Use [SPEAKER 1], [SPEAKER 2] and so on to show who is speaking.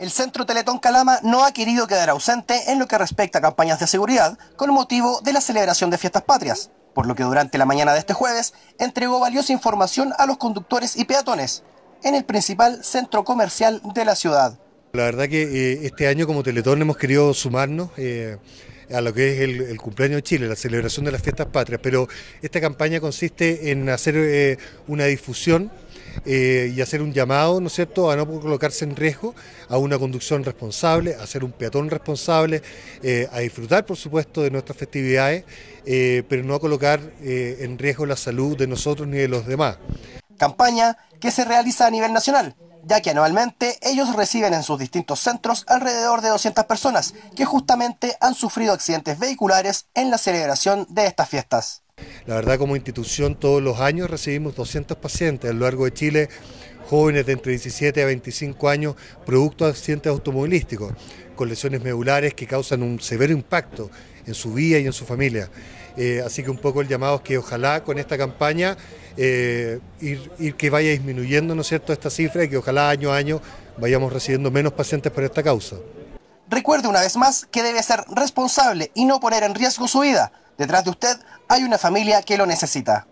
[SPEAKER 1] El Centro Teletón Calama no ha querido quedar ausente en lo que respecta a campañas de seguridad con motivo de la celebración de fiestas patrias, por lo que durante la mañana de este jueves entregó valiosa información a los conductores y peatones en el principal centro comercial de la
[SPEAKER 2] ciudad. La verdad que eh, este año como Teletón hemos querido sumarnos. Eh, a lo que es el, cumpleaños de Chile, la celebración de las fiestas patrias, pero esta campaña consiste en hacer eh, una difusión eh, y hacer un llamado, ¿no es cierto?, a no colocarse en riesgo, a una conducción responsable, a ser un peatón responsable, eh, a disfrutar, por supuesto, de nuestras festividades, eh, pero no a colocar en riesgo la salud de nosotros ni de los demás. Campaña que se realiza a nivel nacional ya que anualmente ellos
[SPEAKER 1] reciben en sus distintos centros alrededor de 200 personas que justamente han sufrido accidentes
[SPEAKER 2] vehiculares en la celebración de estas fiestas. La verdad, como institución, todos los años recibimos 200 pacientes a lo largo de Chile, jóvenes de entre 17 a 25 años, producto de accidentes automovilísticos, con lesiones medulares que causan un severo impacto en su vida y en su familia. Eh, así que un poco el llamado es que ojalá con esta campaña eh, ir, que vaya disminuyendo ¿no es cierto? esta cifra y que ojalá año a año vayamos recibiendo menos pacientes por esta causa.
[SPEAKER 1] Recuerde una vez más que debe ser responsable y no poner en riesgo su vida. Detrás de usted hay una familia que lo necesita.